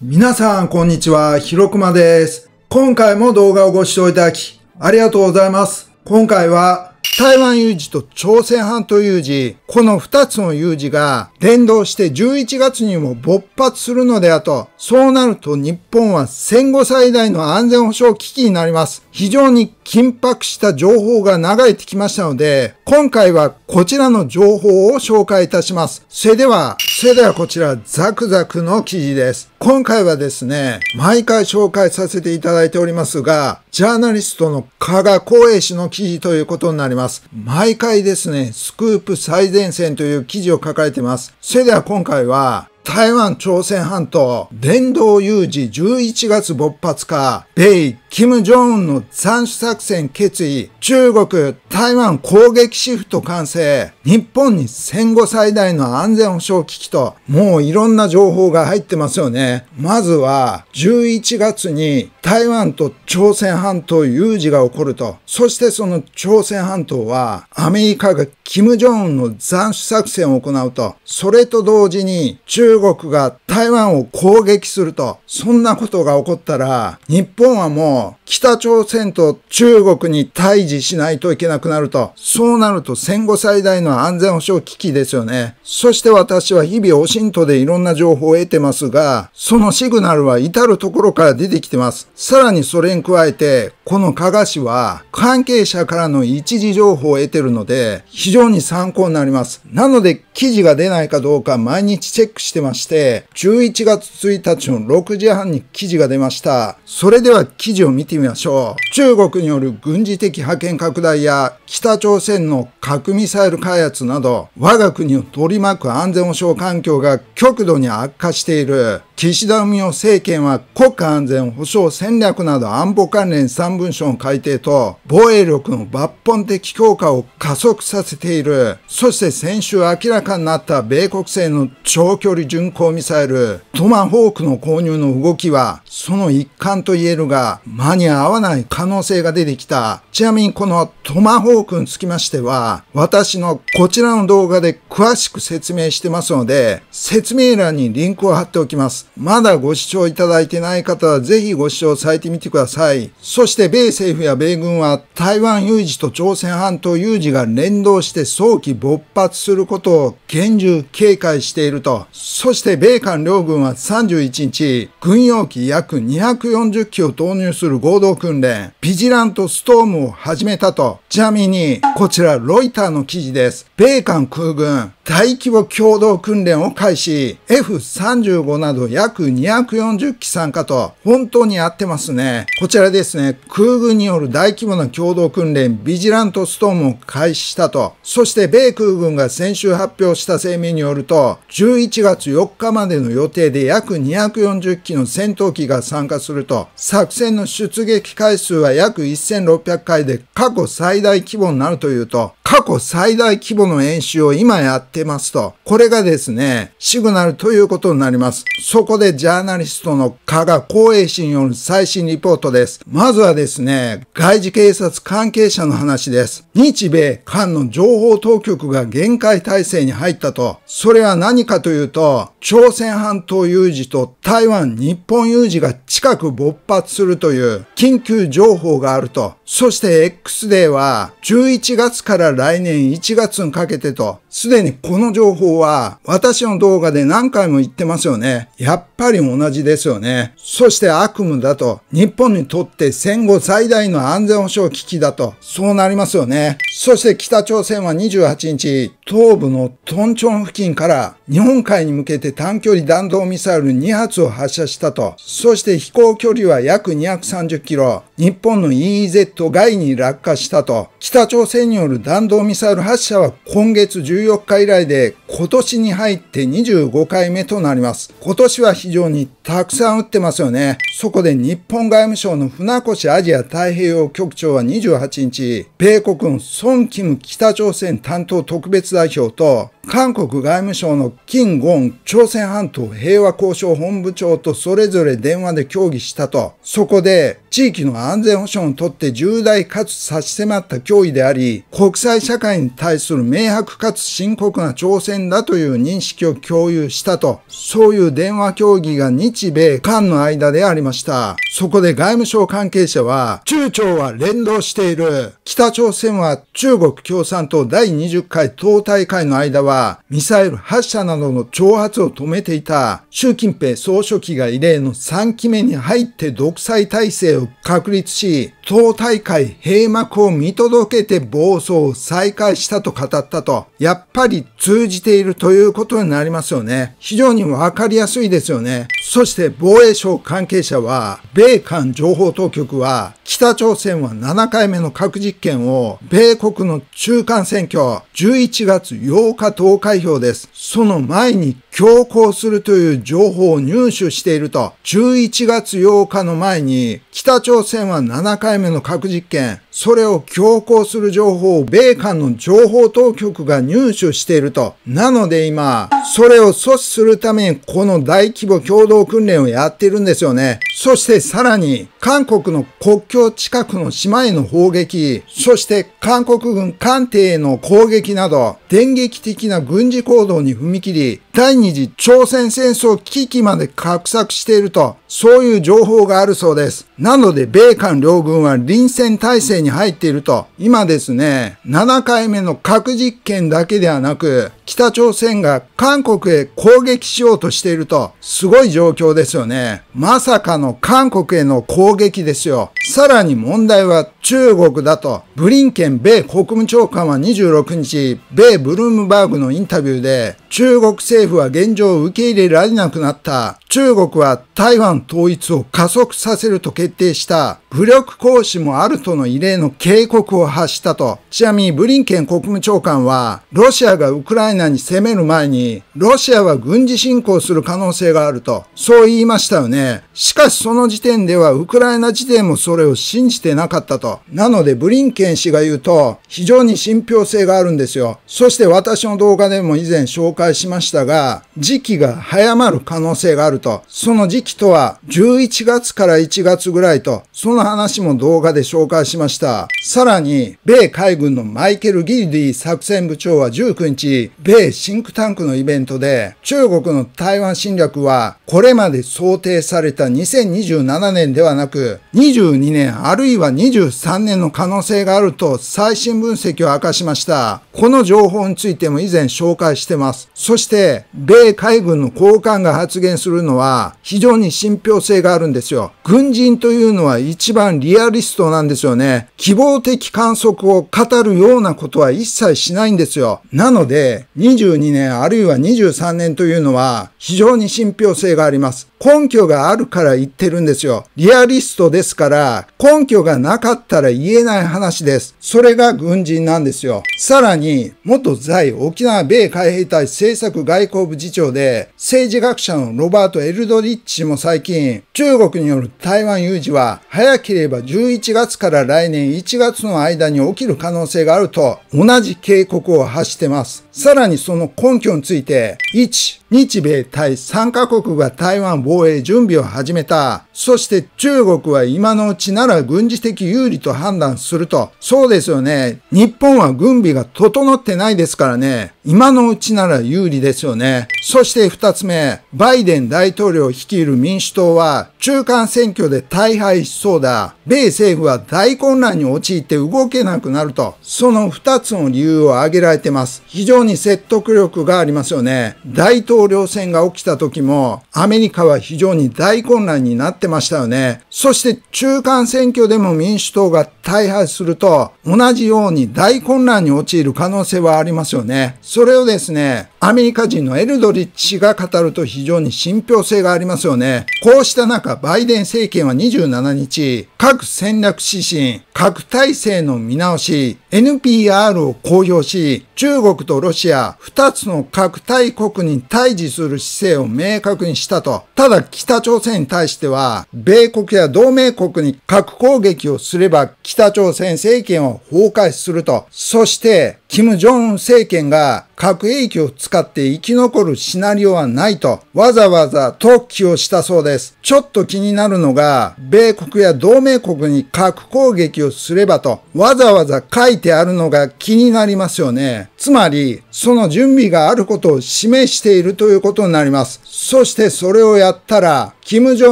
皆さん、こんにちは。ひろくまです。今回も動画をご視聴いただき、ありがとうございます。今回は、台湾有事と朝鮮半島有事、この2つの有事が連動して11月にも勃発するのであと、そうなると日本は戦後最大の安全保障危機になります。非常に緊迫した情報が流れてきましたので、今回はこちらの情報を紹介いたします。それでは、それではこちらザクザクの記事です。今回はですね、毎回紹介させていただいておりますが、ジャーナリストの加賀光栄氏の記事ということになります。ります。毎回ですね、スクープ最前線という記事を書かれてます。それでは今回は、台湾朝鮮半島、電動有事11月勃発か、米、金正恩の斬首作戦決意、中国、台湾攻撃シフト完成、日本に戦後最大の安全保障危機と、もういろんな情報が入ってますよね。まずは、11月に台湾と朝鮮半島有事が起こると、そしてその朝鮮半島は、アメリカが金正恩の斬首作戦を行うと、それと同時に中中国が台湾を攻撃すると、そんなことが起こったら、日本はもう北朝鮮と中国に対峙しないといけなくなると、そうなると戦後最大の安全保障危機ですよね。そして私は日々オシントでいろんな情報を得てますが、そのシグナルは至るところから出てきてます。さらにそれに加えて、この加賀市は関係者からの一時情報を得てるので、非常に参考になります。なので記事が出ないかどうか毎日チェックしてまして、11月1日の6時半に記事が出ました。それでは記事を見てきましょう。中国による軍事的覇権拡大や北朝鮮の核ミサイル開発など、我が国を取り巻く安全保障環境が極度に悪化している。岸田文雄政権は国家安全保障戦略など安保関連3文書の改定と防衛力の抜本的強化を加速させている。そして先週明らかになった米国製の長距離巡航ミサイルトマホークの購入の動きはその一環と言えるが間に合わない可能性が出てきた。ちなみにこのトマホークにつきましては私のこちらの動画で詳しく説明してますので説明欄にリンクを貼っておきます。まだご視聴いただいてない方はぜひご視聴されてみてください。そして米政府や米軍は台湾有事と朝鮮半島有事が連動して早期勃発することを厳重警戒していると。そして米韓両軍は31日、軍用機約240機を投入する合同訓練、ビジラントストームを始めたと。ちなみに、こちらロイターの記事です。米韓空軍、大規模共同訓練を開始、F35 など約240機参加と、本当に合ってますね。こちらですね、空軍による大規模な共同訓練、ビジラントストームを開始したと、そして米空軍が先週発表した声明によると、11月4日までの予定で約240機の戦闘機が参加すると、作戦の出撃回数は約1600回で過去最大規模になるというと、過去最大規模の演習を今やってますと。これがですね、シグナルということになります。そこでジャーナリストの加賀光栄氏による最新リポートです。まずはですね、外事警察関係者の話です。日米韓の情報当局が限界体制に入ったと。それは何かというと、朝鮮半島有事と台湾日本有事が近く勃発するという緊急情報があると。そして X デーは11月から来年1月にかけてと、すでにこの情報は私の動画で何回も言ってますよね。やっぱり同じですよね。そして悪夢だと、日本にとって戦後最大の安全保障危機だと、そうなりますよね。そして北朝鮮は28日、東部のトンチョン付近から日本海に向けて短距離弾道ミサイル2発を発射したと、そして飛行距離は約230キロ、日本の EEZ 外に落下したと、北朝鮮による弾弾道ミサイル発射は今月14日以来で今年に入って25回目となります。今年は非常にたくさん撃ってますよね。そこで日本外務省の船越アジア太平洋局長は28日、米国軍孫キム北朝鮮担当特別代表と韓国外務省のキン・ゴン朝鮮半島平和交渉本部長とそれぞれ電話で協議したと、そこで地域の安全保障にとって重大かつ差し迫った脅威であり、国際社会に対する明白かつ深刻な挑戦だという認識を共有したと、そういう電話協議が日米韓の間でありました。そこで外務省関係者は、中朝は連動している。北朝鮮は中国共産党第20回党大会の間はミサイル発射などの挑発を止めていた習近平総書記が異例の3期目に入って独裁体制を確立し、党大会閉幕を見届けて暴走を再開したと語ったと、やっぱり通じているということになりますよね。非常にわかりやすいですよね。そして防衛省関係者は、米韓情報当局は、北朝鮮は7回目の核実験を、米国の中間選挙11月8日と投開票です。その前に強行するという情報を入手していると、11月8日の前に、北朝鮮は7回目の核実験、それを強行する情報を米韓の情報当局が入手していると。なので今、それを阻止するためにこの大規模共同訓練をやっているんですよね。そしてさらに、韓国の国境近くの島への砲撃、そして韓国軍艦艇への攻撃など、電撃的な軍事行動に踏み切り、第二次朝鮮戦争危機まで画策していると、そういう情報があるそうです。なので、米韓両軍は臨戦態勢に入っていると、今ですね、7回目の核実験だけではなく、北朝鮮が韓国へ攻撃しようとしていると、すごい状況ですよね。まさかの韓国への攻撃ですよ。さらに問題は中国だと、ブリンケン米国務長官は26日、米ブルームバーグのインタビューで、中国政府は現状を受け入れられなくなった。中国は台湾統一を加速させると決定した。武力行使もあるとの異例の警告を発したと。ちなみにブリンケン国務長官は、ロシアがウクライナに攻める前に、ロシアは軍事侵攻する可能性があると、そう言いましたよね。しかしその時点ではウクライナ自体もそれを信じてなかったと。なのでブリンケン氏が言うと、非常に信憑性があるんですよ。そして私の動画でも以前紹介しましたが、時期が早まる可能性があると。その時期とは、11月から1月ぐらいと、そのの話も動画で紹介しました。さらに、米海軍のマイケル・ギルディ作戦部長は19日、米シンクタンクのイベントで、中国の台湾侵略は、これまで想定された2027年ではなく、22年あるいは23年の可能性があると最新分析を明かしました。この情報についても以前紹介してます。そして、米海軍の高官が発言するのは、非常に信憑性があるんですよ。軍人というのは一一番リアリストなんですよね。希望的観測を語るようなことは一切しないんですよ。なので、22年あるいは23年というのは非常に信憑性があります。根拠があるから言ってるんですよ。リアリストですから、根拠がなかったら言えない話です。それが軍人なんですよ。さらに、元在沖縄米海兵隊政策外交部次長で、政治学者のロバート・エルドリッチも最近、中国による台湾有事は早ければ11月から来年1月の間に起きる可能性があると同じ警告を発してます。さらにその根拠について、1、日米対3カ国が台湾防衛準備を始めた。そして中国は今のうちなら軍事的有利と判断すると。そうですよね。日本は軍備が整ってないですからね。今のうちなら有利ですよね。そして二つ目、バイデン大統領率いる民主党は中間選挙で大敗しそうだ。米政府は大混乱に陥って動けなくなると。その二つの理由を挙げられてます。非常にに説得力がありますよね。大統領選が起きた時も、アメリカは非常に大混乱になってましたよね。そして中間選挙でも民主党が大敗すると、同じように大混乱に陥る可能性はありますよね。それをですね、アメリカ人のエルドリッチが語ると非常に信憑性がありますよね。こうした中、バイデン政権は27日、各戦略指針、各体制の見直し、NPR を公表し、中国とロシアシア、二つの核大国に対峙する姿勢を明確にしたと。ただ北朝鮮に対しては、米国や同盟国に核攻撃をすれば北朝鮮政権を崩壊すると。そして、金正恩政権が核兵器を使って生き残るシナリオはないとわざわざ特記をしたそうです。ちょっと気になるのが、米国や同盟国に核攻撃をすればとわざわざ書いてあるのが気になりますよね。つまり、その準備があることを示しているということになります。そしてそれをやったら、キム・ジョ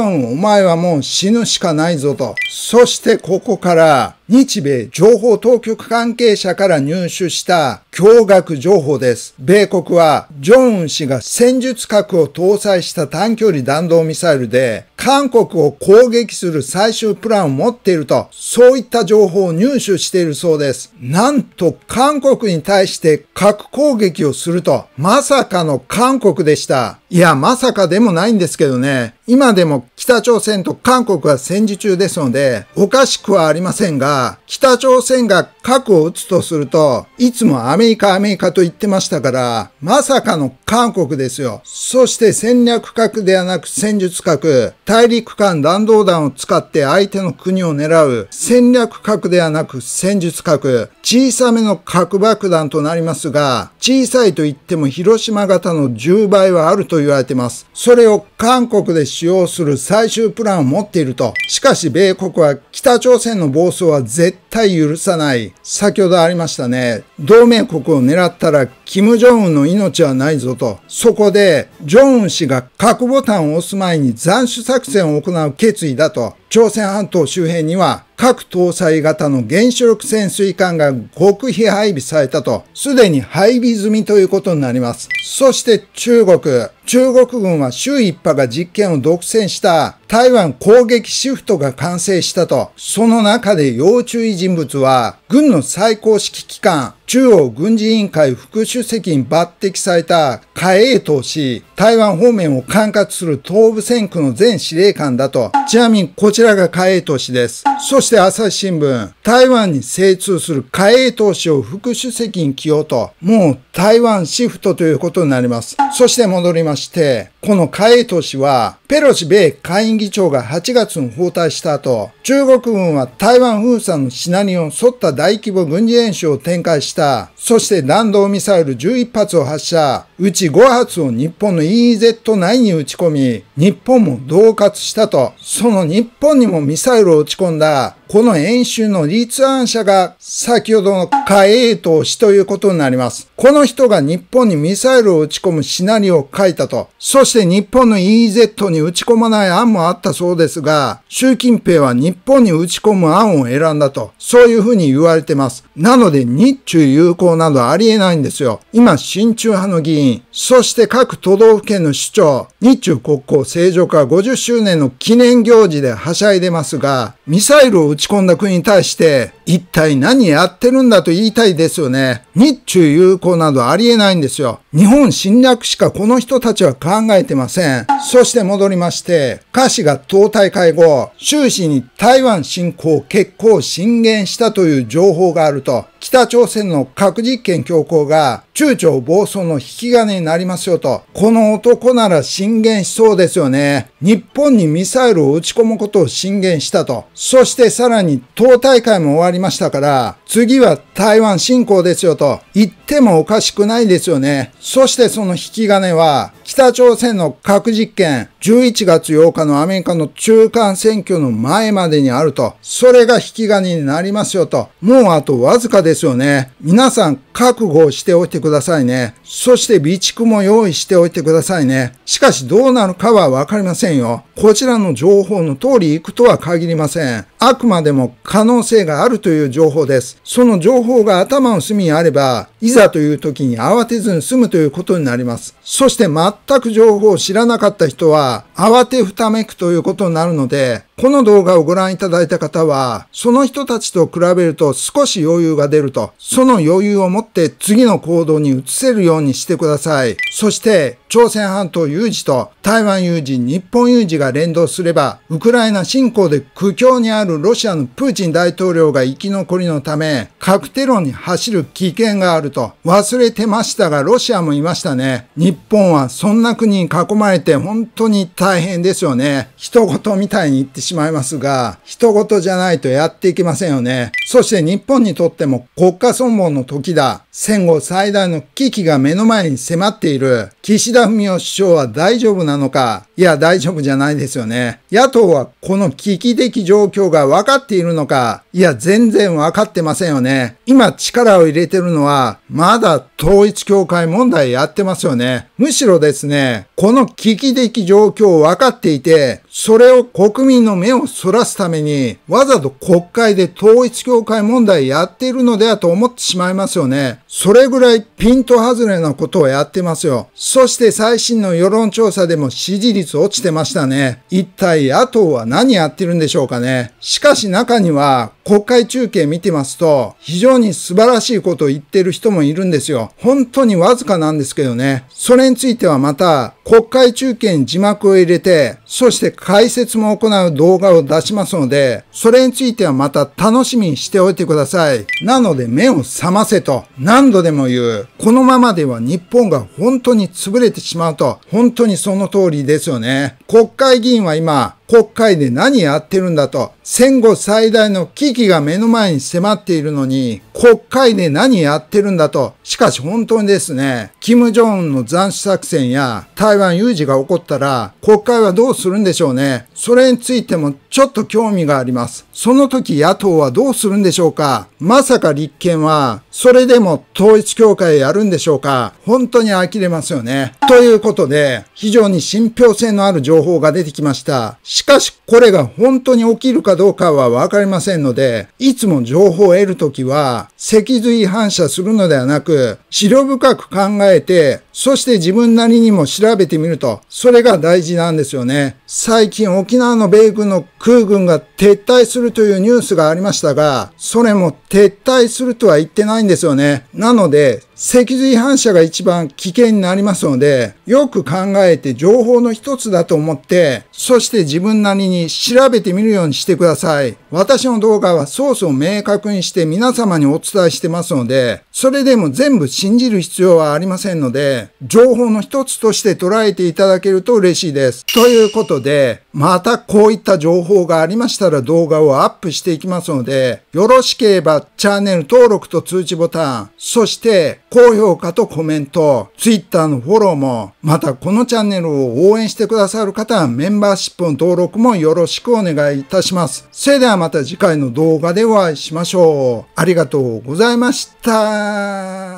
ン、お前はもう死ぬしかないぞと。そしてここから、日米情報当局関係者から入手した驚愕情報です。米国は、ジョンウン氏が戦術核を搭載した短距離弾道ミサイルで、韓国を攻撃する最終プランを持っていると、そういった情報を入手しているそうです。なんと、韓国に対して核攻撃をすると、まさかの韓国でした。いや、まさかでもないんですけどね。今でも北朝鮮と韓国は戦時中ですので、おかしくはありませんが、北朝鮮が核を撃つとすると、いつもアメリカアメリカと言ってましたから、まさかの韓国ですよ。そして戦略核ではなく戦術核、大陸間弾道弾を使って相手の国を狙う、戦略核ではなく戦術核、小さめの核爆弾となりますが、小さいと言っても広島型の10倍はあると言われてます。それを韓国で使用する最終プランを持っていると。しかし米国は北朝鮮の暴走は絶対許さない、先ほどありましたね、同盟国を狙ったら、金正恩の命はないぞと、そこで、ジョンウン氏が核ボタンを押す前に斬首作戦を行う決意だと、朝鮮半島周辺には核搭載型の原子力潜水艦が極秘配備されたと、すでに配備済みということになります。そして中国。中国軍は周一派が実験を独占した台湾攻撃シフトが完成したと、その中で要注意人物は、軍の最高指揮機関、中央軍事委員会副主席に抜擢された海英東氏、台湾方面を管轄する東部戦区の前司令官だと。ちなみにこちらが海英東氏です。そして朝日新聞、台湾に精通する海英東氏を副主席に起用と、もう台湾シフトということになります。そして戻りまして、この海英東氏は、ペロシ米下院議長が8月に訪台した後、中国軍は台湾封鎖のシナリオに沿った大規模軍事演習を展開して、。そして弾道ミサイル11発を発射。うち5発を日本の EEZ 内に撃ち込み、日本も恫喝したと。その日本にもミサイルを撃ち込んだ。この演習の立案者が先ほどのカエイト氏ということになります。この人が日本にミサイルを撃ち込むシナリオを書いたと。そして日本の EZ に撃ち込まない案もあったそうですが、習近平は日本に撃ち込む案を選んだと。そういうふうに言われてます。なので日中友好などありえないんですよ。今、親中派の議員、そして各都道府県の首長、日中国交正常化50周年の記念行事ではしゃいでますが、ミサイルを撃ち込んだ国に対して、一体何やってるんだと言いたいですよね。日中友好などありえないんですよ。日本侵略しかこの人たちは考えてません。そして戻りまして、歌詞が党大会後、終始に台湾侵攻結構進言したという情報があると。北朝鮮の核実験強行が中朝暴走の引き金になりますよと、この男なら進言しそうですよね。日本にミサイルを撃ち込むことを進言したと。そしてさらに党大会も終わりましたから、次は台湾侵攻ですよと言ってもおかしくないですよね。そしてその引き金は、北朝鮮の核実験、11月8日のアメリカの中間選挙の前までにあると。それが引き金になりますよと。もうあとわずかですですよね。皆さん覚悟をしておいてくださいね。そして備蓄も用意しておいてくださいね。しかしどうなるかはわかりませんよ。こちらの情報の通り行くとは限りません。あくまでも可能性があるという情報です。その情報が頭の隅にあれば、いざという時に慌てずに済むということになります。そして全く情報を知らなかった人は、慌てふためくということになるので、この動画をご覧いただいた方は、その人たちと比べると少し余裕が出ると、その余裕を持って次の行動に移せるようにしてください。そして、朝鮮半島有事と台湾有事、日本有事が連動すれば、ウクライナ侵攻で苦境にあるるロシアのプーチン大統領が生き残りのため、核テロに走る危険があると。忘れてましたが、ロシアもいましたね。日本はそんな国に囲まれて本当に大変ですよね。一言みたいに言ってしまいますが、一言じゃないとやっていけませんよね。そして日本にとっても国家存亡の時だ。戦後最大の危機が目の前に迫っている。岸田文雄首相は大丈夫なのかいや、大丈夫じゃないですよね。野党はこの危機的状況がが分かっているのかいや、全然分かってませんよね。今力を入れてるのは、まだ統一協会問題やってますよね。むしろですね、この危機的状況を分かっていて、それを国民の目をそらすために、わざと国会で統一協会問題やっているのではと思ってしまいますよね。それぐらいピント外れなことをやってますよ。そして最新の世論調査でも支持率落ちてましたね。一体野党は何やってるんでしょうかね。しかし中には国会中継見てますと非常に素晴らしいことを言ってる人もいるんですよ。本当にわずかなんですけどね。それについてはまた国会中継に字幕を入れて、そして解説も行う動画を出しますので、それについてはまた楽しみにしておいてください。なので目を覚ませと何度でも言う。このままでは日本が本当に潰れてしまうと、本当にその通りですよね。国会議員は今、国会で何やってるんだと、戦後最大の危機が目の前に迫っているのに、国会で何やってるんだと、しかし本当にですね、金正恩の斬首作戦や台湾有事が起こったら、国会はどうするんでしょうね。それについてもちょっと興味があります。その時野党はどうするんでしょうかまさか立憲は、それでも統一協会やるんでしょうか本当に呆れますよね。ということで、非常に信憑性のある情報が出てきました。しかしこれが本当に起きるかどうかはわかりませんので、いつも情報を得るときは脊髄反射するのではなく、資料深く考えてそして自分なりにも調べてみると、それが大事なんですよね。最近沖縄の米軍の空軍が撤退するというニュースがありましたが、それも撤退するとは言ってないんですよね。なので、脊髄反射が一番危険になりますので、よく考えて情報の一つだと思って、そして自分なりに調べてみるようにしてください。私の動画はソースを明確にして皆様にお伝えしてますので、それでも全部信じる必要はありませんので、情報の一つとして捉えていただけると嬉しいです。ということで、またこういった情報がありましたら動画をアップしていきますので、よろしければチャンネル登録と通知ボタン、そして高評価とコメント、Twitter のフォローも、またこのチャンネルを応援してくださる方はメンバーシップの登録もよろしくお願いいたします。それではまた次回の動画でお会いしましょう。ありがとうございました。